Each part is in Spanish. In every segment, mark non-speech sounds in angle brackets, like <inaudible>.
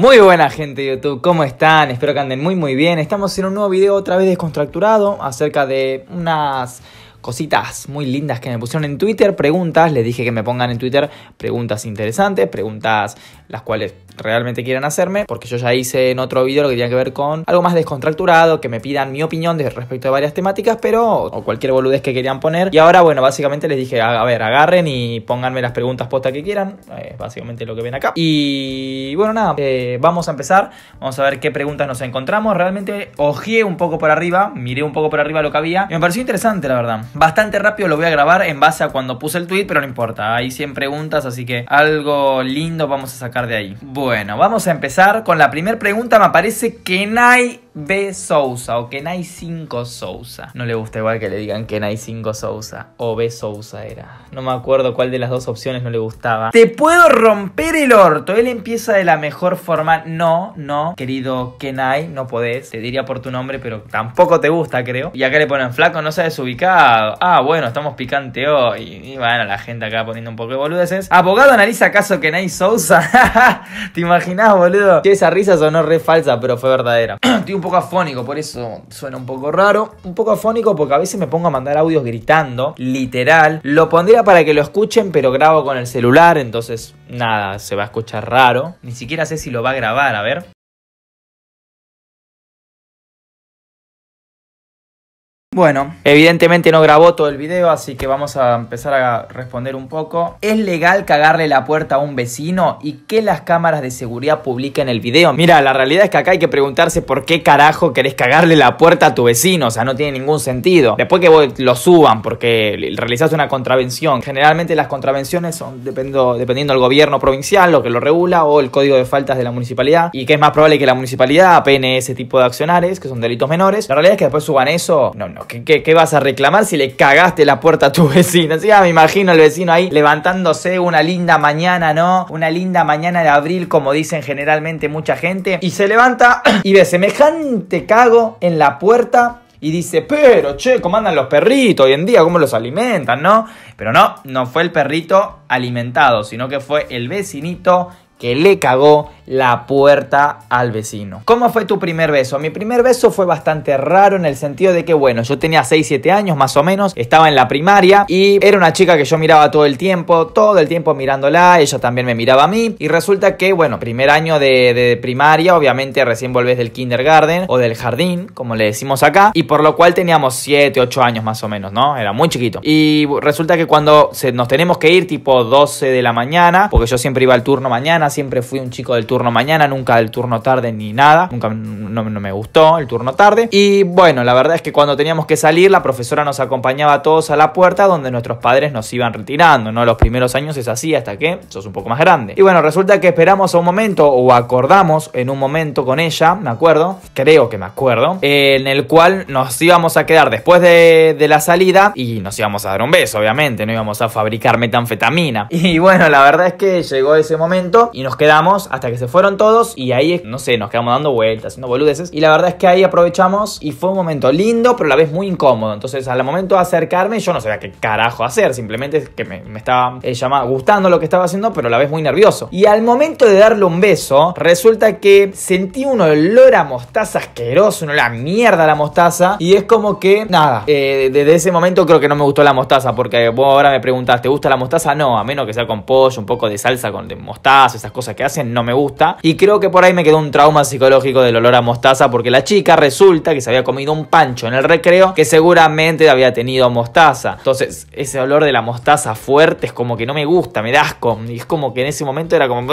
Muy buena gente de YouTube, ¿cómo están? Espero que anden muy muy bien. Estamos en un nuevo video otra vez descontracturado acerca de unas cositas muy lindas que me pusieron en Twitter, preguntas, les dije que me pongan en Twitter preguntas interesantes, preguntas las cuales realmente quieran hacerme, porque yo ya hice en otro video lo que tenía que ver con algo más descontracturado, que me pidan mi opinión respecto a varias temáticas, pero o cualquier boludez que querían poner. Y ahora, bueno, básicamente les dije, a, ver, agarren y pónganme las preguntas posta que quieran, eh, básicamente lo que ven acá. Y bueno, nada, eh, vamos a empezar, vamos a ver qué preguntas nos encontramos. Realmente ojeé un poco por arriba, miré un poco por arriba lo que había, me pareció interesante, la verdad. Bastante rápido lo voy a grabar en base a cuando puse el tweet, pero no importa, hay 100 preguntas, así que algo lindo vamos a sacar de ahí. Bueno, vamos a empezar con la primera pregunta. Me aparece Kenai B. Sousa o Kenai 5 Sousa. No le gusta igual que le digan Kenai 5 Sousa o B. Sousa era. No me acuerdo cuál de las dos opciones no le gustaba. Te puedo romper el orto. Él empieza de la mejor forma. No, no, querido Kenai, no podés. Te diría por tu nombre, pero tampoco te gusta, creo. Y acá le ponen flaco, no ha desubicado. Ah, bueno, estamos picante hoy. Y bueno, la gente acá poniendo un poco de boludeces. Abogado analiza caso Kenai Sousa. <laughs> <laughs> ¿Te imaginás, boludo? Que esa risa sonó re falsa, pero fue verdadera. <clears throat> Estoy un poco afónico, por eso suena un poco raro. Un poco afónico porque a veces me pongo a mandar audios gritando, literal. Lo pondría para que lo escuchen, pero grabo con el celular, entonces nada, se va a escuchar raro. Ni siquiera sé si lo va a grabar, a ver. Bueno, evidentemente no grabó todo el video, así que vamos a empezar a responder un poco. ¿Es legal cagarle la puerta a un vecino y que las cámaras de seguridad publiquen el video? Mira, la realidad es que acá hay que preguntarse por qué carajo querés cagarle la puerta a tu vecino, o sea, no tiene ningún sentido. Después que vos lo suban porque realizaste una contravención, generalmente las contravenciones son dependiendo del gobierno provincial, lo que lo regula, o el código de faltas de la municipalidad, y que es más probable que la municipalidad apene ese tipo de accionares, que son delitos menores. La realidad es que después suban eso, no, no ¿Qué, vas a reclamar si le cagaste la puerta a tu <laughs> vecino? sí ah, me imagino el vecino ahí levantándose una linda mañana, ¿no? Una linda mañana de abril, como dicen generalmente mucha gente. Y se levanta <clears throat> y ve semejante cago en la puerta y dice, pero che, ¿cómo andan los perritos hoy en día? ¿Cómo los alimentan, no? Pero no, no fue el perrito alimentado, sino que fue el vecinito que le cagó la puerta al vecino. ¿Cómo fue tu primer beso? Mi primer beso fue bastante raro en el sentido de que, bueno, yo tenía 6, 7 años más o menos, estaba en la primaria y era una chica que yo miraba todo el tiempo, todo el tiempo mirándola, ella también me miraba a mí y resulta que, bueno, primer año de, primaria, obviamente recién volvés del kindergarten o del jardín, como le decimos acá, y por lo cual teníamos 7, 8 años más o menos, ¿no? Era muy chiquito. Y resulta que cuando nos tenemos que ir tipo 12 de la mañana, porque yo siempre iba al turno mañana, siempre fui un chico del turno mañana, nunca el turno tarde ni nada. Nunca no, me gustó el turno tarde. Y bueno, la verdad es que cuando teníamos que salir, la profesora nos acompañaba a todos a la puerta donde nuestros padres nos iban retirando, ¿no? Los primeros años es así hasta que sos un poco más grande. Y bueno, resulta que esperamos a un momento o acordamos en un momento con ella, me acuerdo, creo que me acuerdo, en el cual nos íbamos a quedar después de la salida y nos íbamos a dar un beso, obviamente, no íbamos a fabricar metanfetamina. <laughs> Y bueno, la verdad es que llegó ese momento y nos quedamos hasta que se fueron todos y ahí, no sé, nos quedamos dando vueltas, haciendo boludeces. Y la verdad es que ahí aprovechamos y fue un momento lindo, pero a la vez muy incómodo. Entonces, al momento de acercarme, yo no sabía qué carajo hacer, simplemente que me, estaba eh, gustando lo que estaba haciendo, pero a la vez muy nervioso. Y al momento de darle un beso, resulta que sentí un olor a mostaza asqueroso, una mierda la mostaza. Y es como que, nada, desde eh, ese momento creo que no me gustó la mostaza, porque vos ahora me preguntas ¿te gusta la mostaza? No, a menos que sea con pollo, un poco de salsa con de mostaza, esas cosas que hacen, no me gusta. Y creo que por ahí me quedó un trauma psicológico del olor a mostaza porque la chica resulta que se había comido un pancho en el recreo que seguramente había tenido mostaza. Entonces, ese olor de la mostaza fuerte es como que no me gusta, me da asco. Y es como que en ese momento era como,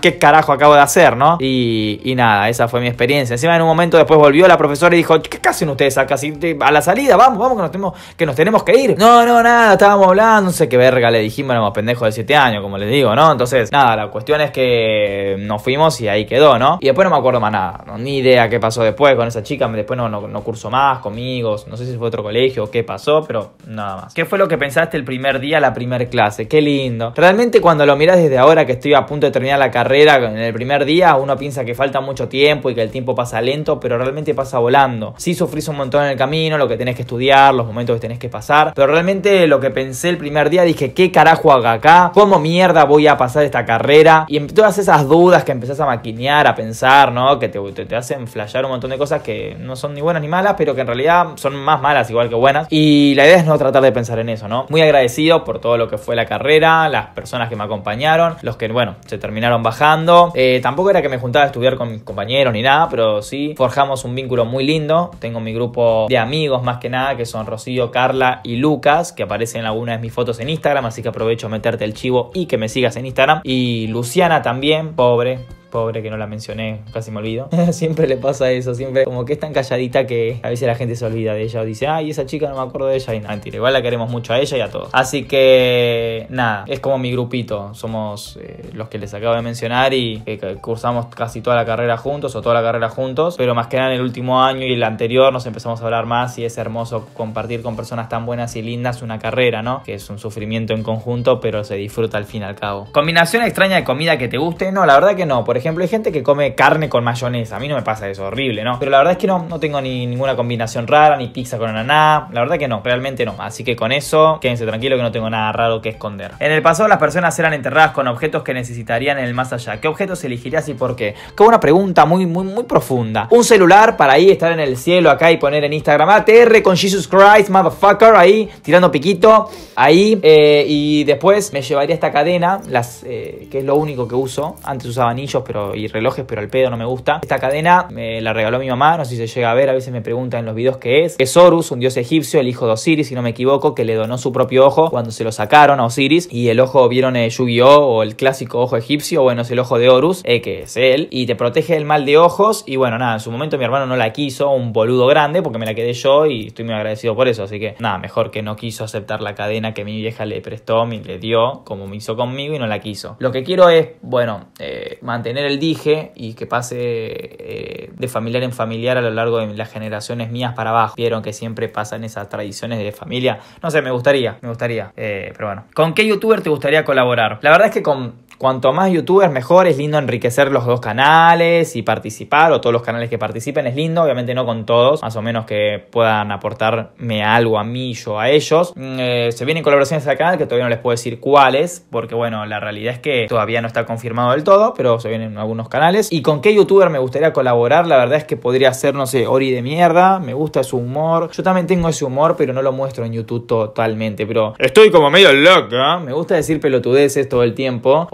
¿qué carajo acabo de hacer, no? Y, nada, esa fue mi experiencia. Encima, en un momento después volvió la profesora y dijo, ¿qué hacen ustedes acá? A la salida, vamos, vamos, que nos tenemos que, ir. No, no, nada, estábamos hablando, no sé qué verga le dijimos, éramos pendejos de 7 años, como les digo, ¿no? Entonces, nada, la cuestión es que nos fuimos y ahí quedó, ¿no? Y después no me acuerdo más nada, ni idea qué pasó después con esa chica, después no, no, curso más conmigo, no sé si fue otro colegio o qué pasó, pero nada más. ¿Qué fue lo que pensaste el primer día, la primera clase? Qué lindo. Realmente cuando lo miras desde ahora que estoy a punto de terminar la carrera en el primer día, uno piensa que falta mucho tiempo y que el tiempo pasa lento, pero realmente pasa volando. Sí sufrís un montón en el camino, lo que tenés que estudiar, los momentos que tenés que pasar, pero realmente lo que pensé el primer día dije, ¿qué carajo hago acá? ¿Cómo mierda voy a pasar esta carrera? Y en todas esas dudas que empezás a maquinear, a pensar, ¿no? Que te, hacen flashear un montón de cosas que no son ni buenas ni malas, pero que en realidad son más malas igual que buenas. Y la idea es no tratar de pensar en eso, ¿no? Muy agradecido por todo lo que fue la carrera, las personas que me acompañaron, los que, bueno, se terminaron bajando. Eh, tampoco era que me juntaba a estudiar con mis compañeros ni nada, pero sí forjamos un vínculo muy lindo. Tengo mi grupo de amigos más que nada, que son Rocío, Carla y Lucas, que aparecen en algunas de mis fotos en Instagram, así que aprovecho meterte el chivo y que me sigas en Instagram. Y Luciana también por ¡Pobre! pobre que no la mencioné, casi me olvido. <laughs> siempre le pasa eso, siempre como que es tan calladita que a veces la gente se olvida de ella o dice, ay, esa chica no me acuerdo de ella. Y nada, igual la queremos mucho a ella y a todos. Así que nada, es como mi grupito, somos eh, los que les acabo de mencionar y eh, cursamos casi toda la carrera juntos o toda la carrera juntos, pero más que nada en el último año y el anterior nos empezamos a hablar más y es hermoso compartir con personas tan buenas y lindas una carrera, ¿no? Que es un sufrimiento en conjunto, pero se disfruta al fin y al cabo. ¿Combinación extraña de comida que te guste? No, la verdad que no. Por ejemplo. Hay gente que come carne con mayonesa. A mí no me pasa eso, horrible, ¿no? Pero la verdad es que no, no tengo ni ninguna combinación rara, ni pizza con ananá. La verdad que no, realmente no. Así que con eso, quédense tranquilo que no tengo nada raro que esconder. En el pasado las personas eran enterradas con objetos que necesitarían en el más allá. ¿Qué objetos elegirías y por qué? Que una pregunta muy, muy, muy profunda. Un celular para ahí estar en el cielo acá y poner en Instagram ATR con Jesus Christ, motherfucker, ahí tirando piquito, ahí. Eh, y después me llevaría esta cadena, las, eh, que es lo único que uso. Antes usaba anillos, pero y relojes, pero el pedo no me gusta. Esta cadena me la regaló mi mamá, no sé si se llega a ver, a veces me preguntan en los videos qué es. Es Horus, un dios egipcio, el hijo de Osiris, si no me equivoco, que le donó su propio ojo cuando se lo sacaron a Osiris. Y el ojo, vieron eh, Yu-Gi-Oh! o el clásico ojo egipcio, bueno, es el ojo de Horus, eh, que es él, y te protege del mal de ojos. Y bueno, nada, en su momento mi hermano no la quiso, un boludo grande, porque me la quedé yo y estoy muy agradecido por eso. Así que nada, mejor que no quiso aceptar la cadena que mi vieja le prestó, me, le dio, como me hizo conmigo y no la quiso. Lo que quiero es, bueno, eh, mantener el dije y que pase eh, de familiar en familiar a lo largo de las generaciones mías para abajo. Vieron que siempre pasan esas tradiciones de familia. No sé, me gustaría, me gustaría. Eh, pero bueno. ¿Con qué youtuber te gustaría colaborar? La verdad es que con Cuanto más youtubers, mejor. Es lindo enriquecer los dos canales y participar, o todos los canales que participen. Es lindo, obviamente no con todos, más o menos que puedan aportarme algo a mí, yo a ellos. Mm, eh, se vienen colaboraciones al canal que todavía no les puedo decir cuáles, porque bueno, la realidad es que todavía no está confirmado del todo, pero se vienen algunos canales. ¿Y con qué youtuber me gustaría colaborar? La verdad es que podría ser, no sé, Ori de mierda. Me gusta su humor. Yo también tengo ese humor, pero no lo muestro en YouTube totalmente. Pero estoy como medio loca. ¿eh? Me gusta decir pelotudeces todo el tiempo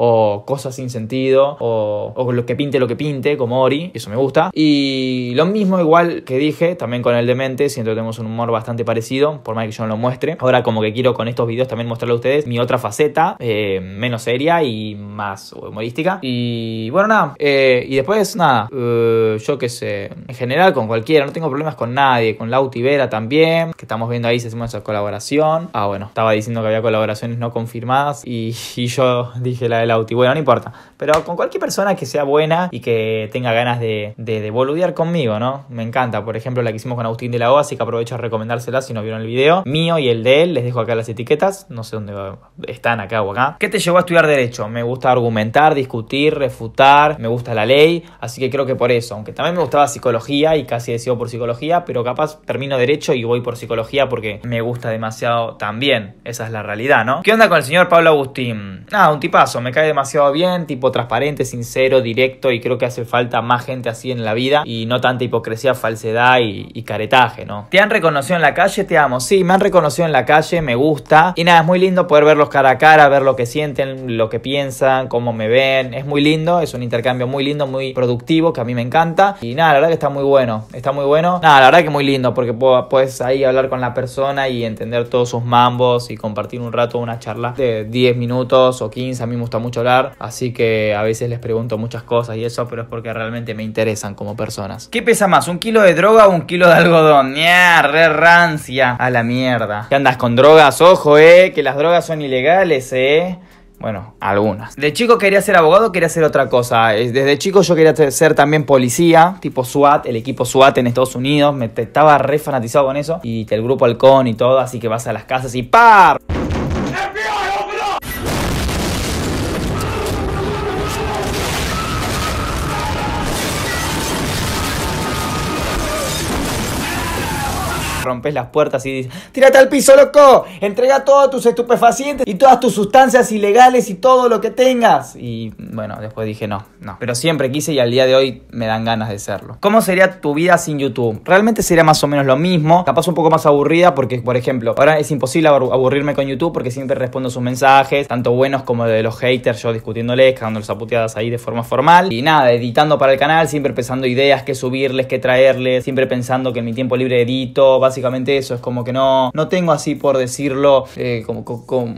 cosas sin sentido, o, lo que pinte lo que pinte, como Ori, eso me gusta. Y lo mismo igual que dije, también con el demente, siento que tenemos un humor bastante parecido, por más que yo no lo muestre. Ahora como que quiero con estos videos también mostrarle a ustedes mi otra faceta, eh, menos seria y más humorística. Y bueno, nada, eh, y después nada, eh, yo que sé, en general con cualquiera, no tengo problemas con nadie, con Lauti Vera también, que estamos viendo ahí si hacemos esa colaboración. Ah, bueno, estaba diciendo que había colaboraciones no confirmadas y, <laughs> y yo dije la de la y Bueno, no importa. Pero con cualquier persona que sea buena y que tenga ganas de, de, de boludear conmigo, ¿no? Me encanta. Por ejemplo, la que hicimos con Agustín de la O, así que aprovecho a recomendársela si no vieron el video. Mío y el de él, les dejo acá las etiquetas. No sé dónde están, acá o acá. ¿Qué te llevó a estudiar Derecho? Me gusta argumentar, discutir, refutar, me gusta la ley. Así que creo que por eso, aunque también me gustaba psicología y casi decido por psicología, pero capaz termino Derecho y voy por psicología porque me gusta demasiado también. Esa es la realidad, ¿no? ¿Qué onda con el señor Pablo Agustín? Ah, un tipazo, me cae demasiado bien, tipo transparente, sincero, directo y creo que hace falta más gente así en la vida y no tanta hipocresía, falsedad y, caretaje, ¿no? ¿Te han reconocido en la calle? Te amo. Sí, me han reconocido en la calle, me gusta. Y nada, es muy lindo poder verlos cara a cara, ver lo que sienten, lo que piensan, cómo me ven. Es muy lindo, es un intercambio muy lindo, muy productivo, que a mí me encanta. Y nada, la verdad que está muy bueno, está muy bueno. Nada, la verdad que muy lindo, porque puedes ahí hablar con la persona y entender todos sus mambos y compartir un rato una charla de 10 minutos o 15. A mí me gusta mucho así que a veces les pregunto muchas cosas y eso, pero es porque realmente me interesan como personas. ¿Qué pesa más, un kilo de droga o un kilo de algodón? Nia, Re rancia, a la mierda. ¿Qué andas con drogas? Ojo, eh, que las drogas son ilegales, eh. Bueno, algunas. De chico quería ser abogado, quería hacer otra cosa. Eh, desde chico yo quería ser también policía, tipo SWAT, el equipo SWAT en Estados Unidos. Me estaba re fanatizado con eso. Y el grupo Halcón y todo, así que vas a las casas y ¡par! rompes las puertas y dices, tírate al piso, loco, entrega todos tus estupefacientes y todas tus sustancias ilegales y todo lo que tengas. Y bueno, después dije no, no. Pero siempre quise y al día de hoy me dan ganas de serlo. ¿Cómo sería tu vida sin YouTube? Realmente sería más o menos lo mismo, capaz un poco más aburrida porque, por ejemplo, ahora es imposible aburrirme con YouTube porque siempre respondo sus mensajes, tanto buenos como de los haters, yo discutiéndoles, cagándoles a puteadas ahí de forma formal. Y nada, editando para el canal, siempre pensando ideas, que subirles, que traerles, siempre pensando que en mi tiempo libre edito, básicamente básicamente eso, es como que no, no tengo así por decirlo eh, como,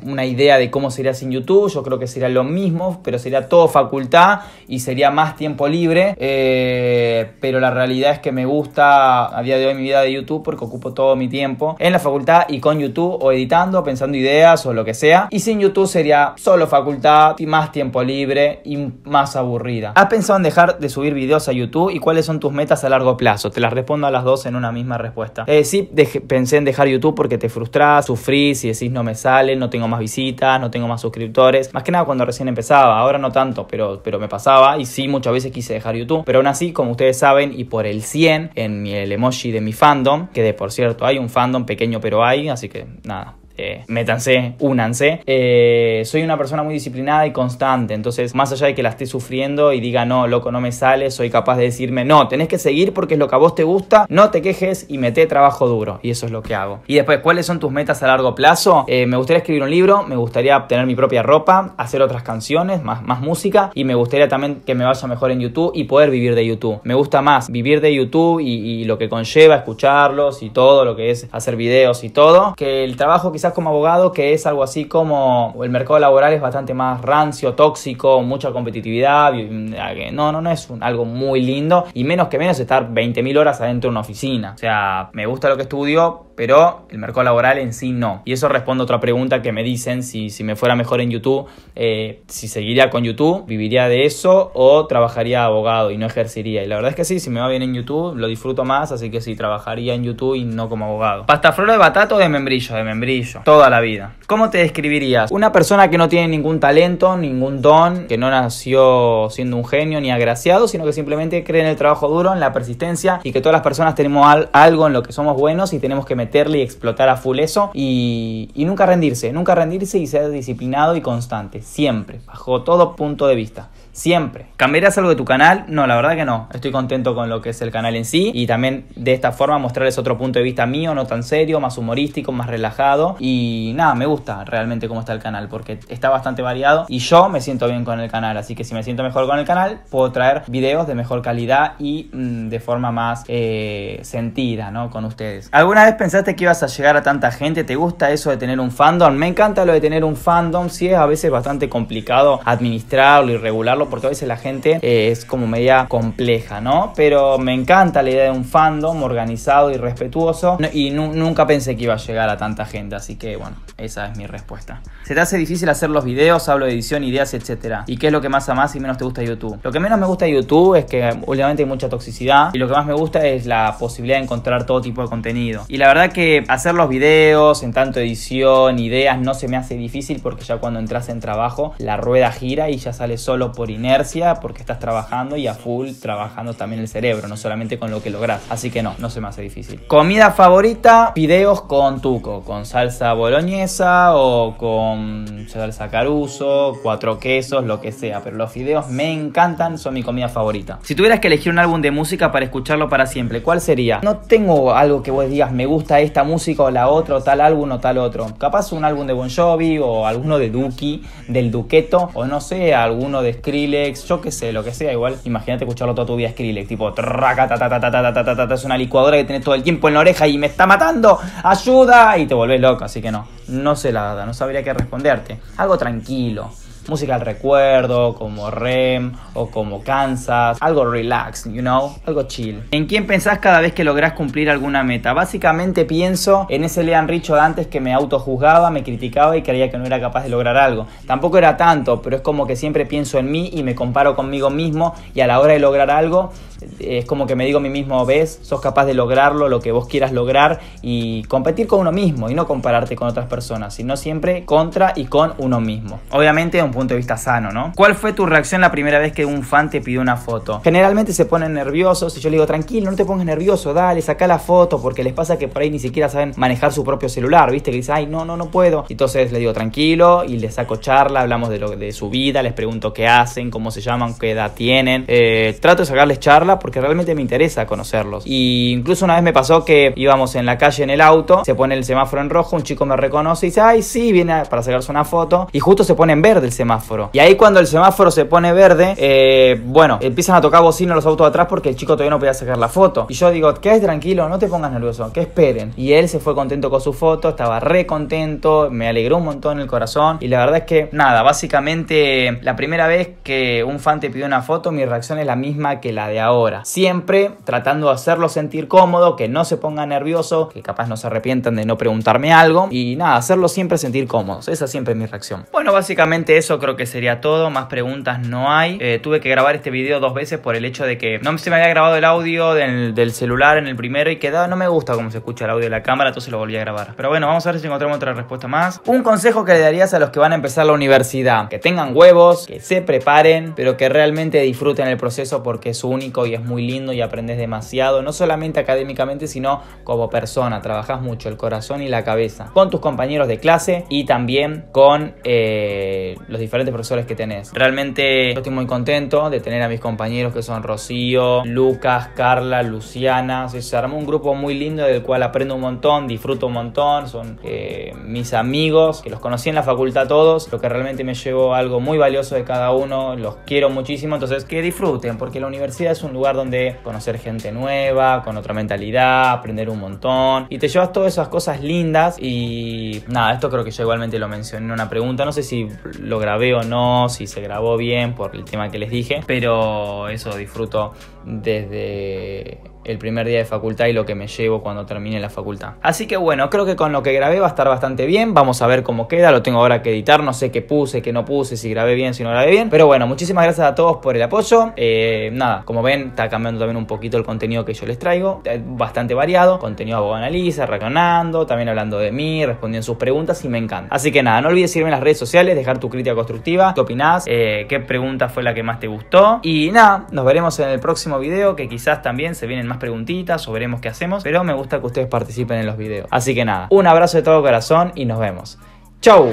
una idea de cómo sería sin YouTube, yo creo que sería lo mismo, pero sería todo facultad y sería más tiempo libre, eh, pero la realidad es que me gusta a día de hoy mi vida de YouTube porque ocupo todo mi tiempo en la facultad y con YouTube o editando, pensando ideas o lo que sea, y sin YouTube sería solo facultad y más tiempo libre y más aburrida. ¿Has pensado en dejar de subir videos a YouTube y cuáles son tus metas a largo plazo? Te las respondo a las dos en una misma respuesta. Eh, sí, pensé en dejar YouTube porque te frustrás, sufrís y decís no me sale, no tengo más visitas, no tengo más suscriptores. Más que nada cuando recién empezaba, ahora no tanto, pero, pero me pasaba y sí, muchas veces quise dejar YouTube. Pero aún así, como ustedes saben, y por el 100 en el emoji de mi fandom, que de por cierto hay un fandom pequeño pero hay, así que nada, eh, métanse, únanse. Eh, soy una persona muy disciplinada y constante, entonces más allá de que la esté sufriendo y diga, no, loco, no me sale, soy capaz de decirme, no, tenés que seguir porque es lo que a vos te gusta, no te quejes y mete trabajo duro. Y eso es lo que hago. Y después, ¿cuáles son tus metas a largo plazo? Eh, me gustaría escribir un libro, me gustaría tener mi propia ropa, hacer otras canciones, más, más música y me gustaría también que me vaya mejor en YouTube y poder vivir de YouTube. Me gusta más vivir de YouTube y, y lo que conlleva escucharlos y todo lo que es hacer videos y todo, que el trabajo quizás como abogado, que es algo así como el mercado laboral es bastante más rancio, tóxico, mucha competitividad, mm, no, no, no es algo muy lindo, y menos que menos estar 20.000 horas adentro de una oficina. O sea, me gusta lo que estudio, pero el mercado laboral en sí no. Y eso responde a otra pregunta que me dicen, si, me fuera mejor en YouTube, eh, si seguiría con YouTube, viviría de eso o trabajaría abogado y no ejercería. Y la verdad es que sí, si me va bien en YouTube, lo disfruto más, así que sí, trabajaría en YouTube y no como abogado. Pasta flor de batata o de membrillo, de membrillo, toda la vida. ¿Cómo te describirías? Una persona que no tiene ningún talento, ningún don, que no nació siendo un genio ni agraciado, sino que simplemente cree en el trabajo duro, en la persistencia y que todas las personas tenemos algo en lo que somos buenos y tenemos que meter y explotar a full eso y, y nunca rendirse, nunca rendirse y ser disciplinado y constante, siempre, bajo todo punto de vista siempre. Cambiarás algo de tu canal? No, la verdad que no. Estoy contento con lo que es el canal en sí y también de esta forma mostrarles otro punto de vista mío, no tan serio, más humorístico, más relajado y nada, me gusta realmente cómo está el canal porque está bastante variado y yo me siento bien con el canal, así que si me siento mejor con el canal puedo traer videos de mejor calidad y mm, de forma más eh, sentida, ¿no? Con ustedes. ¿Alguna vez pensaste que ibas a llegar a tanta gente? ¿Te gusta eso de tener un fandom? Me encanta lo de tener un fandom, Si es a veces bastante complicado administrarlo y regularlo porque a veces la gente eh, es como media compleja, ¿no? Pero me encanta la idea de un fandom organizado y respetuoso y nunca pensé que iba a llegar a tanta gente, así que bueno, esa es mi respuesta. ¿Se te hace difícil hacer los videos? Hablo de edición, ideas, etcétera. ¿Y qué es lo que más a más y menos te gusta YouTube? Lo que menos me gusta de YouTube es que últimamente hay mucha toxicidad y lo que más me gusta es la posibilidad de encontrar todo tipo de contenido. Y la verdad que hacer los videos en tanto edición, ideas, no se me hace difícil porque ya cuando entras en trabajo la rueda gira y ya sale solo por inercia, porque estás trabajando y a full trabajando también el cerebro, no solamente con lo que logras Así que no, no se me hace difícil. Comida favorita, fideos con tuco, con salsa boloñesa o con salsa caruso, cuatro quesos, lo que sea. Pero los fideos me encantan, son mi comida favorita. Si tuvieras que elegir un álbum de música para escucharlo para siempre, ¿cuál sería? No tengo algo que vos digas, me gusta esta música o la otra, o tal álbum o tal otro. Capaz un álbum de Bon Jovi o alguno de Duki, del Duqueto, o no sé, alguno de Script yo qué sé, lo que sea, igual. Imagínate escucharlo todo tu día Skrillex, tipo, es una licuadora que tenés todo el tiempo en la oreja y me está matando, ayuda, y te volvés loco, así que no, no sé la no sabría qué responderte. Algo tranquilo, música al recuerdo, como REM o como Kansas, algo relax, you know, algo chill. ¿En quién pensás cada vez que lográs cumplir alguna meta? Básicamente pienso en ese Lean Richo de antes que me autojuzgaba, me criticaba y creía que no era capaz de lograr algo. Tampoco era tanto, pero es como que siempre pienso en mí y me comparo conmigo mismo y a la hora de lograr algo es como que me digo a mí mismo, ves, sos capaz de lograrlo, lo que vos quieras lograr y competir con uno mismo y no compararte con otras personas, sino siempre contra y con uno mismo. Obviamente un punto de vista sano, ¿no? ¿Cuál fue tu reacción la primera vez que un fan te pidió una foto? Generalmente se ponen nerviosos y yo le digo, tranquilo, no te pongas nervioso, dale, saca la foto, porque les pasa que por ahí ni siquiera saben manejar su propio celular, ¿viste? Que dice, ay, no, no, no puedo. Entonces le digo, tranquilo, y les saco charla, hablamos de, lo, de su vida, les pregunto qué hacen, cómo se llaman, qué edad tienen. Eh, trato de sacarles charla porque realmente me interesa conocerlos. Y incluso una vez me pasó que íbamos en la calle en el auto, se pone el semáforo en rojo, un chico me reconoce y dice, ay, sí, viene para sacarse una foto, y justo se pone en verde el semáforo. Y ahí cuando el semáforo se pone verde, eh, bueno, empiezan a tocar bocina los autos atrás porque el chico todavía no podía sacar la foto. Y yo digo, que es tranquilo, no te pongas nervioso, que esperen. Y él se fue contento con su foto, estaba re contento, me alegró un montón el corazón. Y la verdad es que, nada, básicamente la primera vez que un fan te pidió una foto, mi reacción es la misma que la de ahora. Siempre tratando de hacerlo sentir cómodo, que no se ponga nervioso, que capaz no se arrepientan de no preguntarme algo. Y nada, hacerlo siempre sentir cómodo. Esa siempre es mi reacción. Bueno, básicamente eso creo que sería todo, más preguntas no hay. Eh, tuve que grabar este video dos veces por el hecho de que no se me había grabado el audio del, celular en el primero y quedaba, no me gusta cómo se escucha el audio de la cámara, entonces lo volví a grabar. Pero bueno, vamos a ver si encontramos otra respuesta más. Un consejo que le darías a los que van a empezar la universidad, que tengan huevos, que se preparen, pero que realmente disfruten el proceso porque es único y es muy lindo y aprendes demasiado, no solamente académicamente, sino como persona, trabajas mucho el corazón y la cabeza, con tus compañeros de clase y también con eh, los diferentes profesores que tenés. Realmente estoy muy contento de tener a mis compañeros que son Rocío, Lucas, Carla, Luciana. Se armó un grupo muy lindo del cual aprendo un montón, disfruto un montón. Son eh, mis amigos que los conocí en la facultad todos, lo que realmente me llevo algo muy valioso de cada uno. Los quiero muchísimo, entonces que disfruten porque la universidad es un lugar donde conocer gente nueva, con otra mentalidad, aprender un montón y te llevas todas esas cosas lindas y nada, esto creo que yo igualmente lo mencioné en una pregunta, no sé si lo grabé o no, si se grabó bien por el tema que les dije, pero eso disfruto desde el primer día de facultad y lo que me llevo cuando termine la facultad. Así que bueno, creo que con lo que grabé va a estar bastante bien, vamos a ver cómo queda, lo tengo ahora que editar, no sé qué puse, qué no puse, si grabé bien, si no grabé bien, pero bueno, muchísimas gracias a todos por el apoyo, eh, nada, como ven está cambiando también un poquito el contenido que yo les traigo, eh, bastante variado, contenido abogado analiza, reaccionando, también hablando de mí, respondiendo sus preguntas y me encanta. Así que nada, no olvides seguirme en las redes sociales, dejar tu crítica constructiva, qué opinás, eh, qué pregunta fue la que más te gustó y nada, nos veremos en el próximo video que quizás también se vienen más preguntitas o veremos qué hacemos, pero me gusta que ustedes participen en los videos. Así que nada, un abrazo de todo corazón y nos vemos. ¡Chau!